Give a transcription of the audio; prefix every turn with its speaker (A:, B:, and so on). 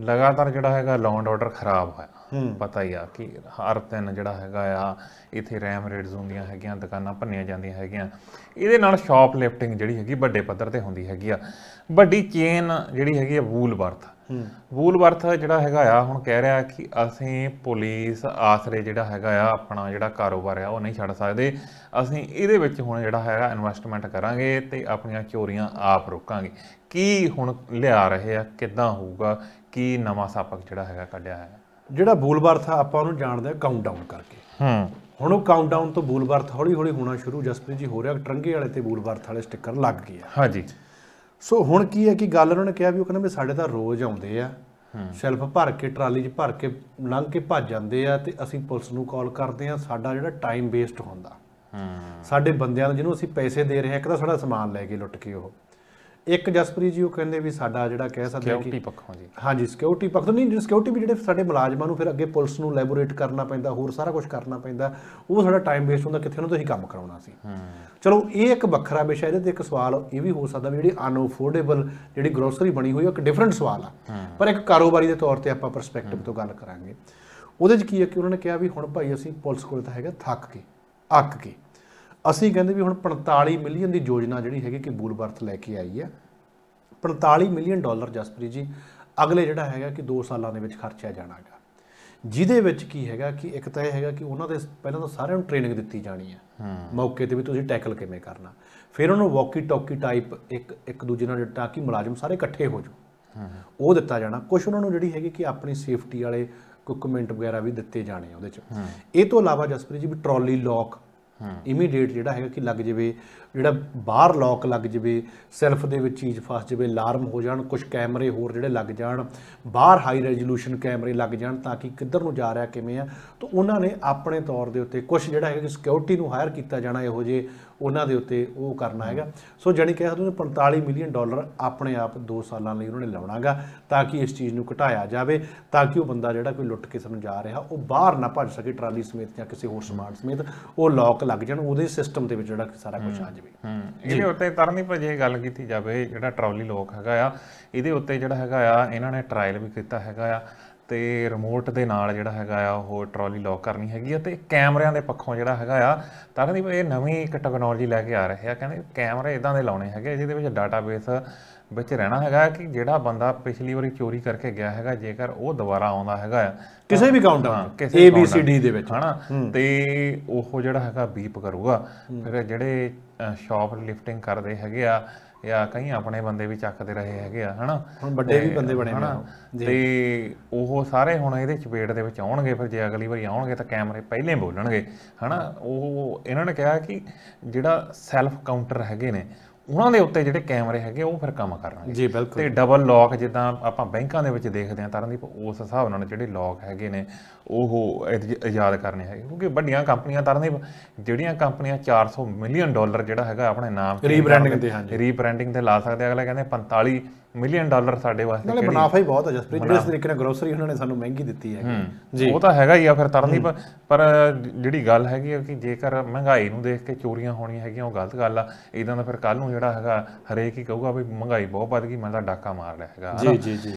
A: ਲਗਾਤਾਰ ਜਿਹੜਾ ਹੈਗਾ ਲਾਅ ਆਰਡਰ ਖਰਾਬ ਹੋਇਆ ਪਤਾ ਹੀ ਆ ਕਿ ਹਰ ਤਿੰਨ ਜਿਹੜਾ ਹੈਗਾ ਆ ਇੱਥੇ ਰੈਮ ਰੇਡਸ ਹੁੰਦੀਆਂ ਹੈਗੀਆਂ ਦੁਕਾਨਾਂ ਭੰਨੀਆਂ ਜਾਂਦੀਆਂ ਹੈਗੀਆਂ ਇਹਦੇ ਨਾਲ ਸ਼ਾਪ ਲਿਫਟਿੰਗ ਜਿਹੜੀ ਹੈਗੀ ਵੱਡੇ ਪੱਧਰ ਤੇ ਹੁੰਦੀ ਹੈਗੀ ਆ ਵੱਡੀ ਚੇਨ ਜਿਹੜੀ ਹੈਗੀ ਆ ਵੂਲਵਰਥ ਵੂਲਵਰਥ ਜਿਹੜਾ ਹੈਗਾ ਆ ਹੁਣ ਕਹਿ ਰਿਹਾ ਕਿ ਅਸੀਂ ਪੁਲਿਸ ਆਸਰੇ ਜਿਹੜਾ ਹੈਗਾ ਆ ਆਪਣਾ ਜਿਹੜਾ ਕਾਰੋਬਾਰ ਆ ਉਹ ਨਹੀਂ ਛੱਡ ਸਕਦੇ ਅਸੀਂ ਇਹਦੇ ਵਿੱਚ ਹੁਣ ਜਿਹੜਾ ਹੈਗਾ ਇਨਵੈਸਟਮੈਂਟ ਕਰਾਂਗੇ ਤੇ ਆਪਣੀਆਂ ਚੋਰੀਆਂ ਆਪ ਰੋਕਾਂਗੇ ਕੀ ਹੁਣ ਲਿਆ ਰਹੇ ਆ ਕਿੱਦਾਂ ਹੋਊਗਾ
B: ਕੀ ਨਵਾਂ ਸਾਪਕ ਜਿਹੜਾ ਹੈਗਾ ਕੱਢਿਆ ਹੈ ਜਿਹੜਾ ਬੋਲਬਾਰਥ ਆ ਆਪਾਂ ਉਹਨੂੰ ਜਾਣਦੇ ਆ ਕਾਊਂਟਡਾਊਨ ਕਰਕੇ ਹੂੰ ਹੁਣ ਉਹ ਕਾਊਂਟਡਾਊਨ ਤੋਂ ਬੋਲਬਾਰਥ ਹੌਲੀ-ਹੌਲੀ ਹੋਣਾ ਸ਼ੁਰੂ ਜਸਪ੍ਰੀਤ ਜੀ ਹੋ ਰਿਹਾ ਟਰੰਗੇ ਵਾਲੇ ਤੇ ਬੋਲਬਾਰਥ ਵਾਲੇ ਸਟicker ਲੱਗ ਗਏ ਆ ਹਾਂਜੀ ਸੋ ਹੁਣ ਕੀ ਹੈ ਕਿ ਗੱਲ ਉਹਨਾਂ ਨੇ ਕਿਹਾ ਵੀ ਉਹ ਕਹਿੰਦੇ ਵੀ ਸਾਡੇ ਤਾਂ ਰੋਜ਼ ਆਉਂਦੇ ਆ ਸ਼ੈਲਫ ਭਰ ਕੇ ਟਰਾਲੀ 'ਚ ਭਰ ਕੇ ਲੰਘ ਕੇ ਭੱਜ ਜਾਂਦੇ ਆ ਤੇ ਅਸੀਂ ਪੁਲਿਸ ਨੂੰ ਕਾਲ ਕਰਦੇ ਆ ਸਾਡਾ ਜਿਹੜਾ ਟਾਈਮ ਵੇਸਟ ਹੁੰਦਾ ਸਾਡੇ ਬੰਦਿਆਂ ਨੂੰ ਜਿਹਨੂੰ ਅਸੀਂ ਪੈਸੇ ਦੇ ਰਹੇ ਆ ਇੱਕ ਤਾਂ ਸਾਡਾ ਸਮਾਨ ਲੈ ਕੇ ਲੁੱਟ ਕੇ ਉਹ ਇੱਕ ਜਸਪ੍ਰੀਤ ਜੀ ਉਹ ਕਹਿੰਦੇ ਵੀ ਸਾਡਾ ਜਿਹੜਾ ਕਹਿ ਸਕਦੇ ਆ ਕਿ ਸਿਕਿਉਰਿਟੀ ਪੱਖੋਂ ਜੀ ਹਾਂਜੀ ਸਿਕਿਉਰਿਟੀ ਪੱਖ ਤੋਂ ਨਹੀਂ ਸਿਕਿਉਰਿਟੀ ਵੀ ਜਿਹੜੇ ਸਾਡੇ ਮੁਲਾਜ਼ਮਾਂ ਨੂੰ ਫਿਰ ਅੱਗੇ ਪੁਲਿਸ ਨੂੰ ਲੈਬੋਰੇਟ ਕਰਨਾ ਪੈਂਦਾ ਹੋਰ ਸਾਰਾ ਕੁਝ ਕਰਨਾ ਪੈਂਦਾ ਉਹ ਸਾਡਾ ਟਾਈਮ ਵੇਸਟ ਹੁੰਦਾ ਕਿੱਥੇ ਉਹਨਾਂ ਤੋਂ ਹੀ ਕੰਮ ਕਰਾਉਣਾ ਸੀ ਚਲੋ ਇਹ ਇੱਕ ਵੱਖਰਾ ਵਿਸ਼ਾ ਇਹਦੇ ਤੇ ਇੱਕ ਸਵਾਲ ਇਹ ਵੀ ਹੋ ਸਕਦਾ ਵੀ ਜਿਹੜੀ ਅਨਅਫੋਰਡੇਬਲ ਜਿਹੜੀ ਗਰੋਸਰੀ ਬਣੀ ਹੋਈ ਉਹ ਇੱਕ ਡਿਫਰੈਂਟ ਸਵਾਲ ਆ ਪਰ ਇੱਕ ਕਾਰੋਬਾਰੀ ਦੇ ਤੌਰ ਤੇ ਆਪਾਂ ਪਰਸਪੈਕਟਿਵ ਤੋਂ ਗੱਲ ਕਰਾਂਗੇ ਉਹਦੇ 'ਚ ਕੀ ਹੈ ਕਿ ਉਹਨਾਂ ਨੇ ਕਿਹਾ ਵੀ ਹੁਣ ਭਾਈ ਅਸੀਂ ਪੁਲਿਸ ਕੋਲ ਤਾਂ ਹੈਗਾ ਥੱਕ ਕੇ ਅੱਕ ਕੇ ਅਸੀਂ ਕਹਿੰਦੇ ਵੀ ਹੁਣ 45 ਮਿਲੀਅਨ ਦੀ ਯੋਜਨਾ ਜਿਹੜੀ ਹੈਗੀ ਕਿ ਬਰਥ ਲੈ ਕੇ ਆਈ ਹੈ 45 ਮਿਲੀਅਨ ਡਾਲਰ ਜਸਪ੍ਰੀਤ ਜੀ ਅਗਲੇ ਜਿਹੜਾ ਹੈਗਾ ਕਿ 2 ਸਾਲਾਂ ਦੇ ਵਿੱਚ ਖਰਚਿਆ ਜਾਣਾਗਾ ਜਿਹਦੇ ਵਿੱਚ ਕੀ ਹੈਗਾ ਕਿ ਇੱਕ ਤਾਂ ਇਹ ਹੈਗਾ ਕਿ ਉਹਨਾਂ ਦੇ ਪਹਿਲਾਂ ਤਾਂ ਸਾਰਿਆਂ ਨੂੰ ਟ੍ਰੇਨਿੰਗ ਦਿੱਤੀ ਜਾਣੀ ਹੈ ਮੌਕੇ ਤੇ ਵੀ ਤੁਸੀਂ ਟੈਕਲ ਕਿਵੇਂ ਕਰਨਾ ਫਿਰ ਉਹਨੂੰ ਵਾਕੀ ਟਾਕੀ ਟਾਈਪ ਇੱਕ ਇੱਕ ਦੂਜੇ ਨਾਲ ਤਾਂ ਕਿ ਮੁਲਾਜ਼ਮ ਸਾਰੇ ਇਕੱਠੇ ਹੋ ਜੋ ਉਹ ਦਿੱਤਾ ਜਾਣਾ ਕੁਝ ਉਹਨਾਂ ਨੂੰ ਜਿਹੜੀ ਹੈਗੀ ਕਿ ਆਪਣੀ ਸੇਫਟੀ ਵਾਲੇ ਕੋਈ ਕਮੈਂਟ ਵਗੈਰਾ ਵੀ ਦਿੱਤੇ ਜਾਣੇ ਉਹਦੇ ਚ ਇਹ ਤੋਂ ਇਲਾਵਾ ਜਸਪ੍ਰੀਤ ਜੀ ਵੀ ਟਰਾਲੀ ਲੌਕ ਇਮੀਡੀਏਟ ਜਿਹੜਾ ਹੈਗਾ ਕਿ ਲੱਗ ਜਾਵੇ ਜਿਹੜਾ ਬਾਹਰ ਲੌਕ ਲੱਗ ਜਾਵੇ ਸੈਲਫ ਦੇ ਵਿੱਚ ਚੀਜ਼ ਫਸ ਜਾਵੇ ਅਲਾਰਮ ਹੋ ਜਾਣ ਕੁਝ ਕੈਮਰੇ ਹੋਰ ਜਿਹੜੇ ਲੱਗ ਜਾਣ ਬਾਹਰ ਹਾਈ ਰੈਜ਼ੋਲੂਸ਼ਨ ਕੈਮਰੇ ਲੱਗ ਜਾਣ ਤਾਂ ਕਿ ਕਿੱਧਰ ਨੂੰ ਜਾ ਰਿਹਾ ਕਿਵੇਂ ਆ ਤਾਂ ਉਹਨਾਂ ਨੇ ਆਪਣੇ ਤੌਰ ਦੇ ਉੱਤੇ ਕੁਝ ਜਿਹੜਾ ਹੈ ਕਿ ਸਿਕਿਉਰਿਟੀ ਨੂੰ ਹਾਇਰ ਕੀਤਾ ਜਾਣਾ ਇਹੋ ਜੇ ਉਹਨਾਂ ਦੇ ਉੱਤੇ ਉਹ ਕਰਨਾ ਹੈਗਾ ਸੋ ਜਾਨੀ ਕਹਿ ਤੁਹਾਨੂੰ 45 ਮਿਲੀਅਨ ਡਾਲਰ ਆਪਣੇ ਆਪ 2 ਸਾਲਾਂ ਲਈ ਉਹਨਾਂ ਨੇ ਲਾਉਣਾਗਾ ਤਾਂ ਕਿ ਇਸ ਚੀਜ਼ ਨੂੰ ਘਟਾਇਆ ਜਾਵੇ ਤਾਂ ਕਿ ਉਹ ਬੰਦਾ ਜਿਹੜਾ ਕੋਈ ਲੁੱਟ ਕੇ ਸਮਝਾ ਜਾ ਰਿਹਾ ਉਹ ਬਾਹਰ ਨਾ ਭੱਜ ਸਕੇ ਟਰਾਲੀ ਸਮੇਤ ਜਾਂ ਕਿਸੇ ਹੋਰ ਸਮਾਨ ਸਮੇਤ ਉਹ ਲੋਕ ਲੱਗ ਜਾਣ ਉਹਦੇ ਸਿਸਟਮ ਦੇ ਵਿੱਚ ਜਿਹੜਾ ਸਾਰਾ ਕੁਝ ਆ ਜਾਵੇ ਇਹਦੇ ਉੱਤੇ
A: ਤਰਨੀ ਭਜੇ ਗੱਲ ਕੀਤੀ ਜਾਵੇ ਜਿਹੜਾ ਟਰਾਲੀ ਲੋਕ ਹੈਗਾ ਆ ਇਹਦੇ ਉੱਤੇ ਜਿਹੜਾ ਹੈਗਾ ਆ ਇਹਨਾਂ ਨੇ ਟ੍ਰਾਇਲ ਵੀ ਕੀਤਾ ਹੈਗਾ ਆ ਤੇ ਰਿਮੋਟ ਦੇ ਨਾਲ ਜਿਹੜਾ ਹੈਗਾ ਆ ਉਹ ਟਰਾਲੀ ਲੌਕ ਕਰਨੀ ਹੈਗੀ ਆ ਤੇ ਕੈਮਰਿਆਂ ਦੇ ਪੱਖੋਂ ਜਿਹੜਾ ਹੈਗਾ ਆ ਤਾਂ ਕਹਿੰਦੇ ਇਹ ਨਵੀਂ ਇੱਕ ਟੈਕਨੋਲੋਜੀ ਲੈ ਕੇ ਆ ਰਹੇ ਆ ਕਹਿੰਦੇ ਕੈਮਰੇ ਇਦਾਂ ਦੇ ਲਾਉਣੇ ਹੈਗੇ ਜਿਹਦੇ ਵਿੱਚ ਡਾਟਾਬੇਸ ਵਿੱਚ ਰਹਿਣਾ ਹੈਗਾ ਕਿ ਜਿਹੜਾ ਬੰਦਾ ਪਿਛਲੀ ਵਾਰੀ ਚੋਰੀ ਕਰਕੇ ਗਿਆ ਹੈਗਾ ਜੇਕਰ ਉਹ ਦੁਬਾਰਾ ਆਉਂਦਾ ਹੈਗਾ ਕਿਸੇ ਵੀ counter A B C D ਦੇ ਵਿੱਚ ਹਨਾ ਤੇ ਉਹ ਜਿਹੜਾ ਹੈਗਾ ਬੀਪ ਕਰੂਗਾ ਫਿਰ ਜਿਹੜੇ ਸ਼ਾਪ ਲਿਫਟਿੰਗ ਕਰਦੇ ਹੈਗੇ ਆ ਜਾਂ ਕਈ ਆਪਣੇ ਬੰਦੇ ਵੀ ਚੱਕਦੇ ਰਹੇ ਹੈਗੇ ਆ ਹਨਾ ਹੁਣ ਵੱਡੇ ਵੀ ਬੰਦੇ ਬਣੇ ਨੇ ਤੇ ਉਹ ਸਾਰੇ ਹੁਣ ਇਹਦੇ ਚਪੇਟ ਦੇ ਵਿੱਚ ਆਉਣਗੇ ਫਿਰ ਜੇ ਅਗਲੀ ਵਾਰੀ ਆਉਣਗੇ ਤਾਂ ਕੈਮਰੇ ਪਹਿਲੇ ਬੋਲਣਗੇ ਹਨਾ ਉਹ ਇਹਨਾਂ ਨੇ ਕਿਹਾ ਕਿ ਜਿਹੜਾ ਸੈਲਫ ਕਾਊਂਟਰ ਹੈਗੇ ਨੇ ਉਹਨਾਂ ਦੇ ਉੱਤੇ ਜਿਹੜੇ ਕੈਮਰੇ ਹੈਗੇ ਉਹ ਫਿਰ ਕੰਮ ਕਰਨਗੇ ਜੀ ਬਿਲਕੁਲ ਤੇ ਡਬਲ ਲੌਕ ਜਿੱਦਾਂ ਆਪਾਂ ਬੈਂਕਾਂ ਦੇ ਵਿੱਚ ਦੇਖਦੇ ਆ ਤਰਨਦੀਪ ਉਸ ਹਿਸਾਬ ਨਾਲ ਜਿਹੜੇ ਲੌਕ ਹੈਗੇ ਨੇ ਉਹ ਯਾਦ ਕਰਨੇ ਹੈਗੇ ਕਿਉਂਕਿ ਵੱਡੀਆਂ ਕੰਪਨੀਆਂ ਤਰਨਦੀਪ ਜਿਹੜੀਆਂ ਕੰਪਨੀਆਂ 400 ਮਿਲੀਅਨ ਡਾਲਰ ਜਿਹੜਾ ਹੈਗਾ ਆਪਣੇ ਨਾਮ ਰੀਬ੍ਰਾਂਡਿੰਗ ਤੇ ਹਾਂਜੀ ਰੀਬ੍ਰਾਂਡਿੰਗ ਤੇ ਲਾ ਸਕਦੇ ਅਗਲਾ ਕਹਿੰਦੇ 45 ਮਿਲੀਅਨ ਡਾਲਰ ਸਾਡੇ ਵਾਸਤੇ ਨਾਲੇ ਮੁਨਾਫਾ ਹੀ
B: ਬਹੁਤ ਹੈ ਜਸਪ੍ਰੀਤ ਜਿਸ ਤਰੀਕੇ ਨਾਲ ਗਰੋਸਰੀ ਉਹਨਾਂ ਨੇ ਸਾਨੂੰ ਮਹਿੰਗੀ ਦਿੱਤੀ ਹੈ ਜੀ ਉਹ ਤਾਂ
A: ਹੈਗਾ ਹੀ ਆ ਫਿਰ ਤਰਨਦੀਪ ਪਰ ਜਿਹੜੀ ਗੱਲ ਹੈਗੀ ਆ ਕਿ ਜੇਕਰ ਮਹਿੰਗਾਈ ਨੂੰ ਦੇਖ ਕੇ ਚੋਰੀਆਂ ਹੋਣੀਆਂ ਹੈਗੀਆਂ ਉਹ ਗਲਤ ਗੱਲ ਆ ਇਦਾਂ ਦਾ ਫਿਰ ਕੱਲ ਨੂੰ ਜਿਹੜਾ ਹੈਗਾ ਹਰੇਕ ਹੀ ਕਹੂਗਾ ਵੀ ਮਹਿੰਗਾਈ ਬਹੁਤ ਵੱਧ ਗਈ ਮੈਂ ਤਾਂ ਡਾਕਾ ਮਾਰ ਲਿਆ ਹੈਗਾ ਜੀ ਜੀ ਜੀ